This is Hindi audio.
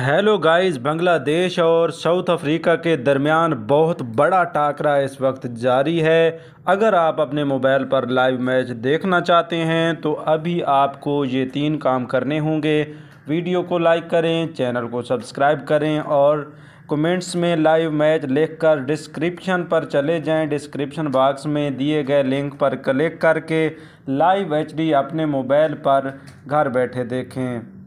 हेलो गाइस बांग्लादेश और साउथ अफ्रीका के दरमियान बहुत बड़ा टाकरा इस वक्त जारी है अगर आप अपने मोबाइल पर लाइव मैच देखना चाहते हैं तो अभी आपको ये तीन काम करने होंगे वीडियो को लाइक करें चैनल को सब्सक्राइब करें और कमेंट्स में लाइव मैच लिखकर डिस्क्रिप्शन पर चले जाएं डिस्क्रिप्शन बॉक्स में दिए गए लिंक पर क्लिक करके लाइव एच अपने मोबाइल पर घर बैठे देखें